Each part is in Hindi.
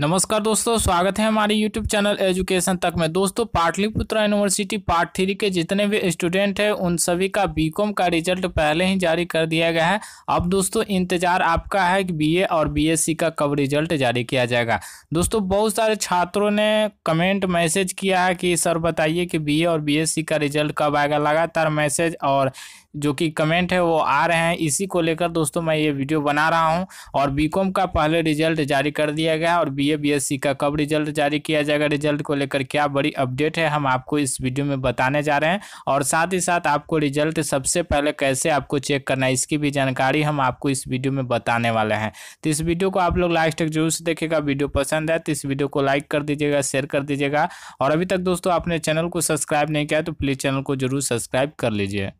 नमस्कार दोस्तों स्वागत है हमारे YouTube चैनल एजुकेशन तक में दोस्तों पाटलिपुत्र यूनिवर्सिटी पार्ट थ्री के जितने भी स्टूडेंट हैं उन सभी का बीकॉम का रिजल्ट पहले ही जारी कर दिया गया है अब दोस्तों इंतजार आपका है कि बीए और बीएससी का कब रिजल्ट जारी किया जाएगा दोस्तों बहुत सारे छात्रों ने कमेंट मैसेज किया है कि सर बताइए कि बी और बी का रिजल्ट कब आएगा लगातार मैसेज और जो कि कमेंट है वो आ रहे हैं इसी को लेकर दोस्तों मैं ये वीडियो बना रहा हूँ और बी का पहले रिजल्ट जारी कर दिया गया और बी ए का कब रिजल्ट जारी किया जाएगा रिजल्ट को लेकर क्या बड़ी अपडेट है हम आपको इस वीडियो में बताने जा रहे हैं और साथ ही साथ आपको रिजल्ट सबसे पहले कैसे आपको चेक करना है इसकी भी जानकारी हम आपको इस वीडियो में बताने वाले हैं तो इस वीडियो को आप लोग लास्ट तक जरूर से देखेगा वीडियो पसंद है तो इस वीडियो को लाइक कर दीजिएगा शेयर कर दीजिएगा और अभी तक दोस्तों आपने चैनल को सब्सक्राइब नहीं किया तो प्लीज़ चैनल को जरूर सब्सक्राइब कर लीजिए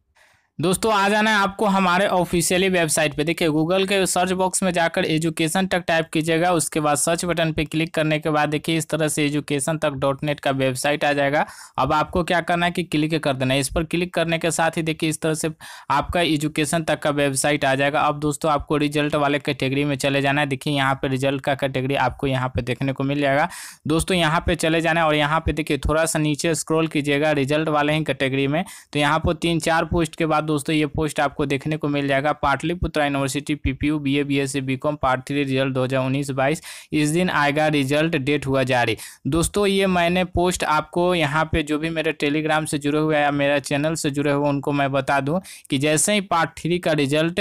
दोस्तों आ जाना है आपको हमारे ऑफिशियली वेबसाइट पे देखिए गूगल के सर्च बॉक्स में जाकर एजुकेशन तक टाइप कीजिएगा उसके बाद सर्च बटन पे क्लिक करने के बाद देखिए इस तरह से एजुकेशन तक डॉट नेट का वेबसाइट आ जाएगा अब आपको क्या करना है कि क्लिक कर देना है इस पर क्लिक करने के साथ ही देखिए इस तरह से आपका एजुकेशन तक का वेबसाइट आ जाएगा अब दोस्तों आपको रिजल्ट वाले कैटेगरी में चले जाना है देखिए यहाँ पर रिजल्ट का कैटेगरी आपको यहाँ पर देखने को मिल जाएगा दोस्तों यहाँ पर चले जाना है और यहाँ पर देखिए थोड़ा सा नीचे स्क्रोल कीजिएगा रिजल्ट वाले ही कैटेगरी में तो यहाँ पर तीन चार पोस्ट के बाद दोस्तों ये पोस्ट आपको देखने को मिल जाएगा Pataliputra university P P U B A B S B com part three result दो हज़ार उन्नीस बाईस इस दिन आएगा रिजल्ट डेट हुआ जारी दोस्तों ये मैंने पोस्ट आपको यहाँ पे जो भी मेरे टेलीग्राम से जुड़े हुए या मेरा चैनल से जुड़े हुए उनको मैं बता दूँ कि जैसे ही पार्ट थ्री का रिजल्ट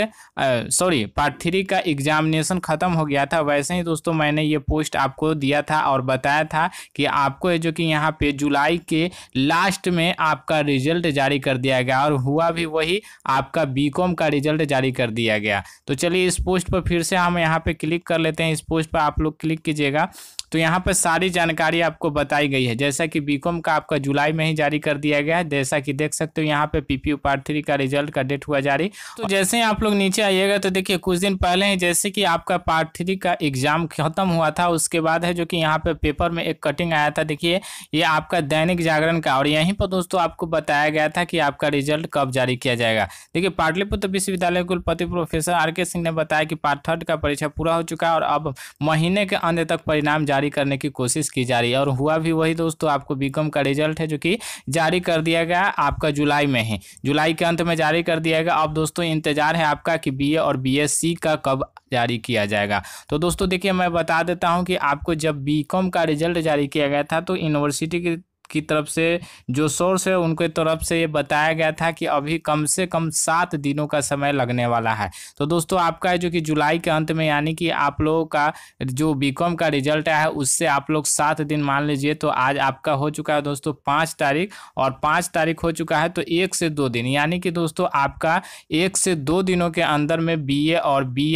सॉरी पार्ट थ्री का एग्जामिनेशन ख़त्म हो गया था वैसे ही दोस्तों मैंने ये पोस्ट आपको दिया था और बताया था कि आपको जो कि यहाँ पे जुलाई के लास्ट में आपका रिजल्ट जारी कर दिया गया और हुआ भी वही ही आपका बीकॉम का रिजल्ट जारी कर दिया गया तो चलिए इस पोस्ट पर फिर से हम यहाँ पर क्लिक कर लेते हैं इस पोस्ट पर आप लोग क्लिक कीजिएगा तो यहाँ पर सारी जानकारी आपको बताई गई है जैसा कि बीकॉम का आपका जुलाई में ही जारी कर दिया गया है जैसा कि देख सकते हो यहाँ पे पीपीयू पार्ट थ्री का रिजल्ट का डेट हुआ जारी तो जैसे ही आप लोग नीचे आइएगा तो देखिए कुछ दिन पहले ही जैसे कि आपका पार्ट थ्री का एग्जाम खत्म हुआ था उसके बाद है जो कि यहाँ पे पेपर में एक कटिंग आया था देखिए ये आपका दैनिक जागरण का और यहीं पर दोस्तों आपको बताया गया था कि आपका रिजल्ट कब जारी किया जाएगा देखिए पाटलिपुत्र विश्वविद्यालय कुलपति प्रोफेसर आर के सिंह ने बताया कि पार्ट थर्ड का परीक्षा पूरा हो चुका है और अब महीने के अंत तक परिणाम जारी जारी करने की कोशिश की जा रही है और हुआ भी वही दोस्तों आपको बीकॉम का रिजल्ट है जो कि जारी कर दिया गया आपका जुलाई में है जुलाई के अंत में जारी कर दिया गया अब दोस्तों इंतजार है आपका कि बी और बी का कब जारी किया जाएगा तो दोस्तों देखिए मैं बता देता हूँ कि आपको जब बीकॉम का रिजल्ट जारी किया गया था तो यूनिवर्सिटी की की तरफ से जो सोर्स है उनके तरफ से ये बताया गया था कि अभी कम से कम सात दिनों का समय लगने वाला है तो दोस्तों आपका है जो कि जुलाई के अंत में यानी कि आप लोगों का जो बीकॉम का रिजल्ट आया है उससे आप लोग सात दिन मान लीजिए तो आज आपका हो चुका है दोस्तों पाँच तारीख और पाँच तारीख हो चुका है तो एक से दो दिन यानी कि दोस्तों आपका एक से दो दिनों के अंदर में बी और बी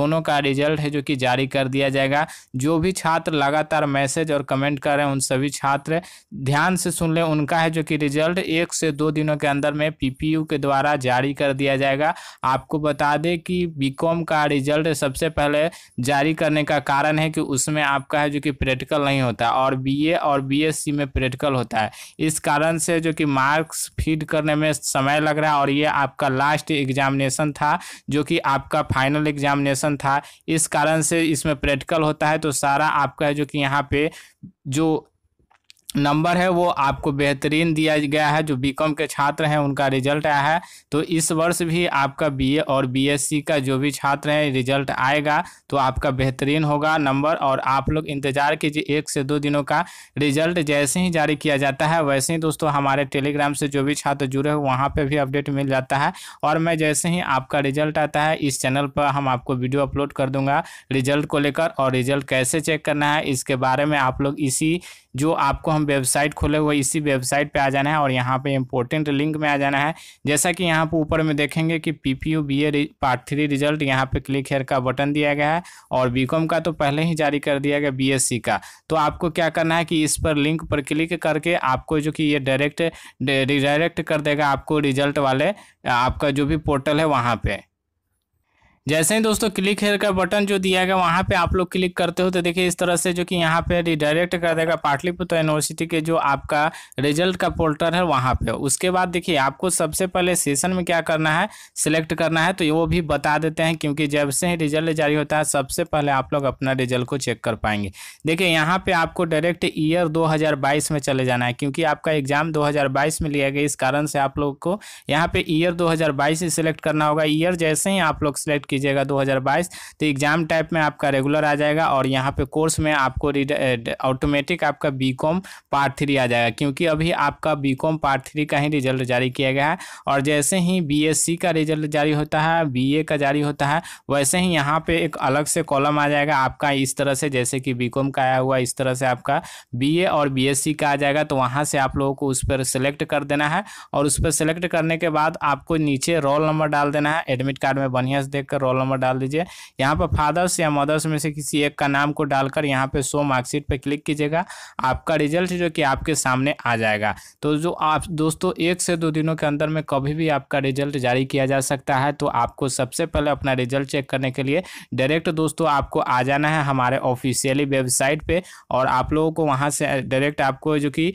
दोनों का रिजल्ट है जो कि जारी कर दिया जाएगा जो भी छात्र लगातार मैसेज और कमेंट कर रहे हैं उन सभी छात्र ध्यान से सुन लें उनका है जो कि रिजल्ट एक से दो दिनों के अंदर में पीपीयू के द्वारा जारी कर दिया जाएगा आपको बता दें कि बीकॉम का रिजल्ट सबसे पहले जारी करने का कारण है कि उसमें आपका है जो कि प्रैक्टिकल नहीं होता और बीए और बीएससी में प्रैक्टिकल होता है इस कारण से जो कि मार्क्स फीड करने में समय लग रहा है और ये आपका लास्ट एग्जामिनेशन था जो कि आपका फाइनल एग्जामिनेशन था इस कारण से इसमें प्रैक्टिकल होता है तो सारा आपका है जो कि यहाँ पे जो नंबर है वो आपको बेहतरीन दिया गया है जो बीकॉम के छात्र हैं उनका रिजल्ट आया है तो इस वर्ष भी आपका बीए और बीएससी का जो भी छात्र हैं रिजल्ट आएगा तो आपका बेहतरीन होगा नंबर और आप लोग इंतजार कीजिए एक से दो दिनों का रिजल्ट जैसे ही जारी किया जाता है वैसे ही दोस्तों हमारे टेलीग्राम से जो भी छात्र जुड़े हुए वहाँ पर भी अपडेट मिल जाता है और मैं जैसे ही आपका रिजल्ट आता है इस चैनल पर हम आपको वीडियो अपलोड कर दूँगा रिजल्ट को लेकर और रिजल्ट कैसे चेक करना है इसके बारे में आप लोग इसी जो आपको हम वेबसाइट खोले हुए इसी वेबसाइट पे आ जाना है और यहाँ पे इम्पोर्टेंट लिंक में आ जाना है जैसा कि यहाँ पे ऊपर में देखेंगे कि P P U B A part three result यहाँ पे क्लिक हेयर का बटन दिया गया है और बी कॉम का तो पहले ही जारी कर दिया गया बी एस सी का तो आपको क्या करना है कि इस पर लिंक पर क्लिक करके आपको जो कि ये डायरेक्ट डायरेक्ट कर देगा आपको रिजल्ट वाले आपका जो भी पोर्टल है वहाँ पर जैसे ही दोस्तों क्लिक हेयर का बटन जो दिया गया वहाँ पे आप लोग क्लिक करते हो तो देखिए इस तरह से जो कि यहाँ पे रिडायरेक्ट कर देगा पाटलिपुत्र यूनिवर्सिटी के जो आपका रिजल्ट का पोर्टल है वहाँ पे उसके बाद देखिए आपको सबसे पहले सेशन में क्या करना है सिलेक्ट करना है तो वो भी बता देते हैं क्योंकि जब से ही रिजल्ट जारी होता है सबसे पहले आप लोग अपना रिजल्ट को चेक कर पाएंगे देखिए यहाँ पे आपको डायरेक्ट ईयर दो में चले जाना है क्योंकि आपका एग्जाम दो में लिया गया इस कारण से आप लोग को यहाँ पे ईयर दो ही सिलेक्ट करना होगा ईयर जैसे ही आप लोग सिलेक्ट कीजिएगा 2022 तो एग्ज़ाम टाइप में आपका रेगुलर आ जाएगा और यहाँ पे कोर्स में आपको ऑटोमेटिक आपका बीकॉम पार्ट थ्री आ जाएगा क्योंकि अभी आपका बीकॉम पार्ट थ्री का ही रिजल्ट जारी किया गया है और जैसे ही बीएससी का रिजल्ट जारी होता है बी का जारी होता है वैसे ही यहाँ पर एक अलग से कॉलम आ जाएगा आपका इस तरह से जैसे कि बी का आया हुआ इस तरह से आपका बी और बी का आ जाएगा तो वहाँ से आप लोगों को उस पर सेलेक्ट कर देना है और उस पर सेलेक्ट करने के बाद आपको नीचे रोल नंबर डाल देना है एडमिट कार्ड में बनिया से देख रोल नंबर डाल दीजिए यहाँ पर फादर्स या मदर्स में से किसी एक का नाम को डालकर यहाँ पे शो मार्कशीट पर क्लिक कीजिएगा आपका रिजल्ट जो कि आपके सामने आ जाएगा तो जो आप दोस्तों एक से दो दिनों के अंदर में कभी भी आपका रिजल्ट जारी किया जा सकता है तो आपको सबसे पहले अपना रिजल्ट चेक करने के लिए डायरेक्ट दोस्तों आपको आ जाना है हमारे ऑफिशियली वेबसाइट पर और आप लोगों को वहाँ से डायरेक्ट आपको जो कि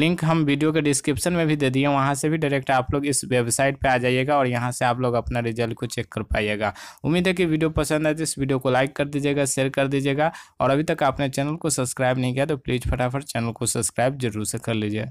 लिंक हम वीडियो के डिस्क्रिप्शन में भी दे दिए वहाँ से भी डायरेक्ट आप लोग इस वेबसाइट पर आ जाइएगा और यहाँ से आप लोग अपना रिजल्ट को चेक कर पाइएगा उम्मीद है कि वीडियो पसंद आए तो इस वीडियो को लाइक कर दीजिएगा शेयर कर दीजिएगा और अभी तक आपने चैनल को सब्सक्राइब नहीं किया तो प्लीज़ फटाफट चैनल को सब्सक्राइब जरूर से कर लीजिए